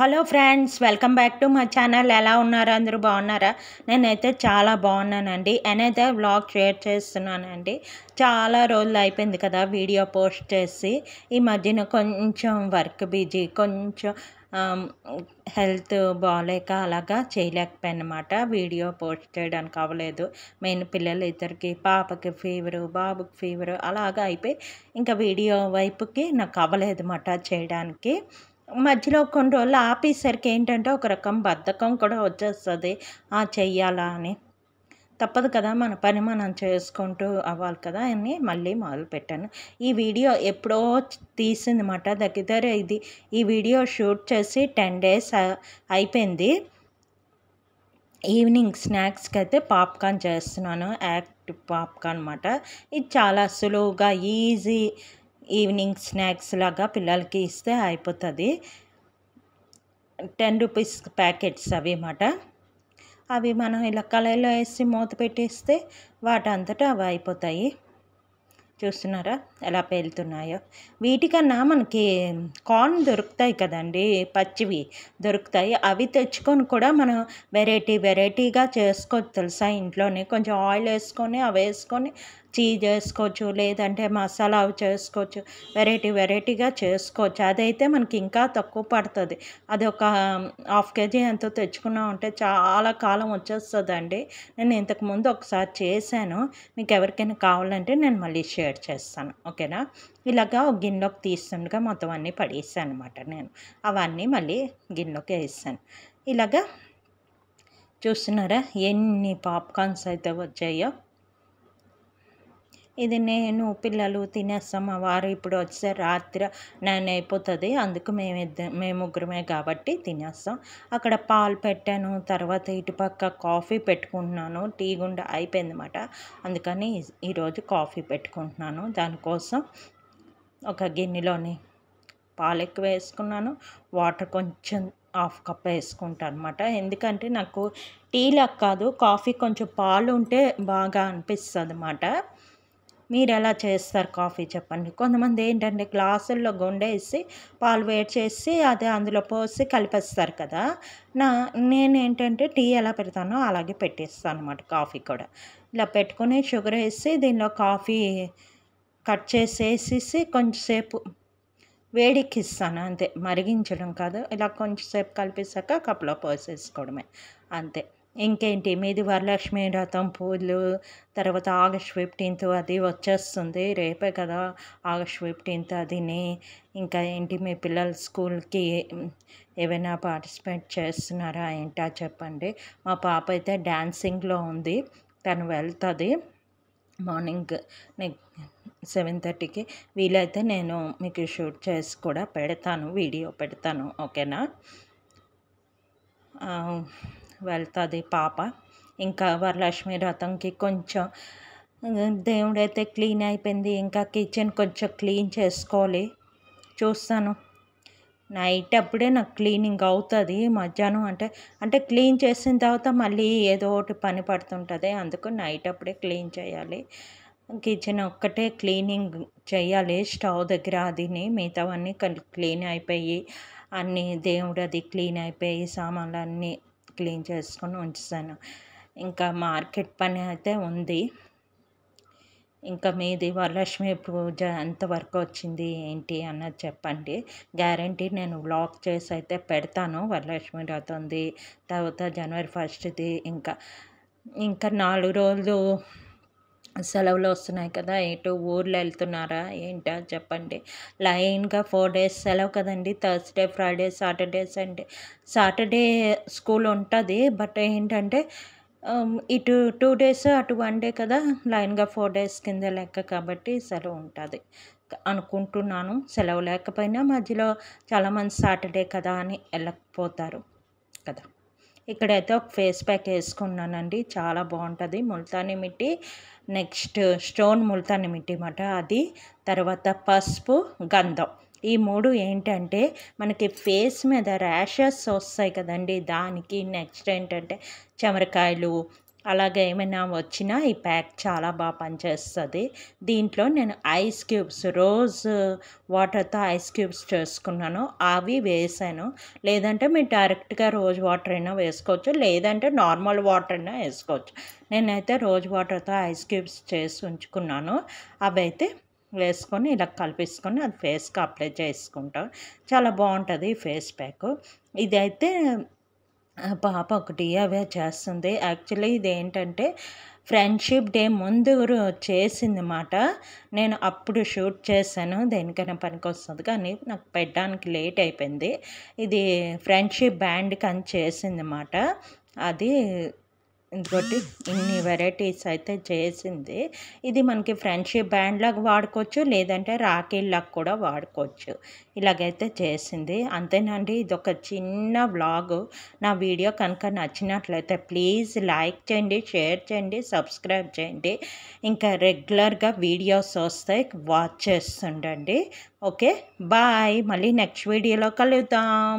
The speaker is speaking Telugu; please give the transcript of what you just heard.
hello friends welcome back to మా ఛానల్ ఎలా ఉన్నారా అందరూ బాగున్నారా నేనైతే చాలా బాగున్నానండి నేనైతే వ్లాగ్ షేర్ చేస్తున్నానండి చాలా రోజులు అయిపోయింది కదా వీడియో పోస్ట్ చేసి ఈ మధ్యన కొంచెం వర్క్ బిజీ కొంచెం హెల్త్ బాగాలేక అలాగా అనమాట వీడియో పోస్ట్ చేయడానికి అవ్వలేదు మెయిన్ పిల్లలు ఇద్దరికి పాపకి ఫీవరు బాబుకి ఫీవరు అలాగా అయిపోయి ఇంకా వీడియో వైపుకి నాకు అవ్వలేదు అన్నమాట చేయడానికి మధ్యలో కొన్ని రోజులు ఆపేసరికి ఏంటంటే ఒక రకం బద్ధకం కూడా వచ్చేస్తుంది ఆ చెయ్యాలా అని తప్పదు కదా మన పని మనం చేసుకుంటూ అవ్వాలి కదా అని మళ్ళీ మొదలుపెట్టాను ఈ వీడియో ఎప్పుడో తీసింది తీసిందన్నమాట దగ్గర ఇది ఈ వీడియో షూట్ చేసి టెన్ డేస్ అయిపోయింది ఈవినింగ్ స్నాక్స్కి అయితే పాప్కార్న్ చేస్తున్నాను యాక్ట్ పాప్కార్న్ అనమాట ఇది చాలా సులువుగా ఈజీ ఈవినింగ్ స్నాక్స్ లాగా పిల్లలకి ఇస్తే అయిపోతుంది టెన్ రూపీస్ ప్యాకెట్స్ అవి అన్నమాట అవి మనం ఇలా కళాయిలో వేసి మూత పెట్టేస్తే వాటి అంతటా అవి అయిపోతాయి చూస్తున్నారా ఎలా పేలుతున్నాయో వీటికన్నా మనకి కార్న్ దొరుకుతాయి కదండి పచ్చివి దొరుకుతాయి అవి తెచ్చుకొని కూడా మనం వెరైటీ వెరైటీగా చేసుకోవచ్చు తెలుసా ఇంట్లోనే కొంచెం ఆయిల్ వేసుకొని అవి వేసుకొని చీజ్ చేసుకోవచ్చు లేదంటే మసాలా చేసుకోవచ్చు వెరైటీ వెరైటీగా చేసుకోవచ్చు అదైతే మనకి ఇంకా తక్కువ పడుతుంది అది ఒక హాఫ్ కేజీ ఎంత తెచ్చుకున్నా అంటే చాలా కాలం వచ్చేస్తుందండి నేను ఇంతకుముందు ఒకసారి చేశాను మీకు ఎవరికైనా కావాలంటే నేను మళ్ళీ షేర్ చేస్తాను ఓకేనా ఇలాగా ఒక గిన్నెలోకి తీస్తుండగా మొత్తం అన్నీ పడేసాను అనమాట నేను అవన్నీ మళ్ళీ గిన్నెలోకి వేసాను ఇలాగా చూస్తున్నారా ఎన్ని పాప్కార్న్స్ అయితే వచ్చాయో ఇది నేను పిల్లలు తినేస్తాం మా వారు ఇప్పుడు వచ్చే రాత్రి నైన్ అయిపోతుంది అందుకు మేము ఇద్దరు మేము ముగ్గురమే కాబట్టి తినేస్తాం అక్కడ పాలు పెట్టాను తర్వాత ఇటుపక్క కాఫీ పెట్టుకుంటున్నాను టీ గుండా అయిపోయిందన్నమాట అందుకని ఈరోజు కాఫీ పెట్టుకుంటున్నాను దానికోసం ఒక గిన్నెలోని పాలు ఎక్కువ వేసుకున్నాను వాటర్ కొంచెం హాఫ్ కప్ వేసుకుంటాను అనమాట ఎందుకంటే నాకు టీ లెక్క కాదు కాఫీ కొంచెం పాలు ఉంటే బాగా అనిపిస్తుంది అన్నమాట మీరు ఎలా చేస్తారు కాఫీ చెప్పండి కొంతమంది ఏంటంటే గ్లాసుల్లో గుండె వేసి పాలు వేడి చేసి అది అందులో పోసి కలిపేస్తారు కదా నా నేను ఏంటంటే టీ ఎలా పెడతానో అలాగే పెట్టేస్తాను అనమాట కాఫీ కూడా ఇలా పెట్టుకుని షుగర్ వేసి దీనిలో కాఫీ కట్ చేసి వేసేసి కొంచెంసేపు వేడెక్కిస్తాను అంతే మరిగించడం కాదు ఇలా కొంచెంసేపు కలిపేసాక కప్లో పోసేసుకోవడమే అంతే ఇంకేంటి మీది వరలక్ష్మి రథం పూలు తర్వాత ఆగస్ట్ ఫిఫ్టీన్త్ అది వచ్చేస్తుంది రేపే కదా ఆగస్ట్ ఫిఫ్టీన్త్ అదిని ఇంకా ఏంటి మీ పిల్లల స్కూల్కి ఏమైనా పార్టిసిపేట్ చేస్తున్నారా ఏంటా చెప్పండి మా పాప అయితే డ్యాన్సింగ్లో ఉంది తను వెళ్తుంది మార్నింగ్ నెక్ సెవెన్ థర్టీకి వీలైతే నేను మీకు షూట్ చేసి కూడా పెడతాను వీడియో పెడతాను ఓకేనా వెళ్తుంది పాప ఇంకా వరలక్ష్మి వ్రతంకి కొంచెం దేవుడు అయితే క్లీన్ అయిపోయింది ఇంకా కిచెన్ కొంచెం క్లీన్ చేసుకోవాలి చూస్తాను నైట్ అప్పుడే నాకు క్లీనింగ్ అవుతుంది మధ్యాహ్నం అంటే అంటే క్లీన్ చేసిన తర్వాత మళ్ళీ ఏదో ఒకటి పని పడుతుంటుంది అందుకు నైట్ అప్పుడే క్లీన్ చేయాలి కిచెన్ ఒక్కటే క్లీనింగ్ చేయాలి స్టవ్ దగ్గర అదిని మిగతావన్నీ క్లీన్ అయిపోయి అన్నీ దేవుడు అది క్లీన్ అయిపోయి సామాన్లు అన్నీ క్లీన్ చేసుకొని ఉంచాను ఇంకా మార్కెట్ పని అయితే ఉంది ఇంకా మీది వరలక్ష్మి పూజ ఎంతవరకు వచ్చింది ఏంటి అన్నది చెప్పండి గ్యారంటీ నేను బ్లాక్ చేసి అయితే పెడతాను వరలక్ష్మి ఉంది తర్వాత జనవరి ఫస్ట్ది ఇంకా ఇంకా నాలుగు రోజులు సెలవులు వస్తున్నాయి కదా ఎటు ఊర్లో వెళ్తున్నారా ఏంటా చెప్పండి లైన్గా ఫోర్ డేస్ సెలవు కదండి Thursday Friday Saturday Sunday Saturday school ఉంటుంది బట్ ఏంటంటే ఇటు టూ డేస్ అటు వన్ డే కదా లైన్గా ఫోర్ డేస్ కింద లెక్క కాబట్టి సెలవు ఉంటుంది అనుకుంటున్నాను సెలవు లేకపోయినా మధ్యలో చాలామంది సాటర్డే కదా అని వెళ్ళకపోతారు కదా ఇక్కడైతే ఒక ఫేస్ ప్యాక్ వేసుకున్నానండి చాలా బాగుంటుంది ముల్తాని మిట్టి నెక్స్ట్ స్టోన్ ముల్తాని మిట్టి అన్నమాట అది తర్వాత పసుపు గంధం ఈ మూడు ఏంటంటే మనకి ఫేస్ మీద ర్యాషెస్ వస్తాయి కదండి దానికి నెక్స్ట్ ఏంటంటే చెమరకాయలు అలాగే ఏమైనా వచ్చినా ఈ ప్యాక్ చాలా బాగా పనిచేస్తుంది దీంట్లో నేను ఐస్ క్యూబ్స్ రోజు వాటర్తో ఐస్ క్యూబ్స్ చేసుకున్నాను అవి వేసాను లేదంటే మీరు డైరెక్ట్గా రోజు వాటర్ అయినా వేసుకోవచ్చు లేదంటే నార్మల్ వాటర్ అయినా వేసుకోవచ్చు నేనైతే రోజ్ వాటర్తో ఐస్ క్యూబ్స్ చేసి ఉంచుకున్నాను అవి అయితే వేసుకొని ఇలా కలిపేసుకొని అది ఫేస్కి అప్లై చేసుకుంటాం చాలా బాగుంటుంది ఫేస్ ప్యాక్ ఇదైతే పాప ఒకటి అవే చేస్తుంది యాక్చువల్లీ ఇది ఏంటంటే ఫ్రెండ్షిప్ డే ముందు చేసింది మాట నేను అప్పుడు షూట్ చేశాను దేనికైనా పనికి వస్తుంది కానీ నాకు పెట్టడానికి లేట్ అయిపోయింది ఇది ఫ్రెండ్షిప్ బ్యాండ్ కని చేసింది మాట అది ఇంకోటి ఇన్ని వెరైటీస్ అయితే చేసింది ఇది మనకి ఫ్రెండ్షిప్ బ్యాండ్లకు వాడుకోవచ్చు లేదంటే రాఖీళ్ళకు కూడా వాడుకోవచ్చు ఇలాగైతే చేసింది అంతేనండి ఇది ఒక చిన్న బ్లాగు నా వీడియో కనుక నచ్చినట్లయితే ప్లీజ్ లైక్ చేయండి షేర్ చేయండి సబ్స్క్రైబ్ చేయండి ఇంకా రెగ్యులర్గా వీడియోస్ వస్తాయి వాచ్ చేస్తుండండి ఓకే బాయ్ మళ్ళీ నెక్స్ట్ వీడియోలో కలుద్దాం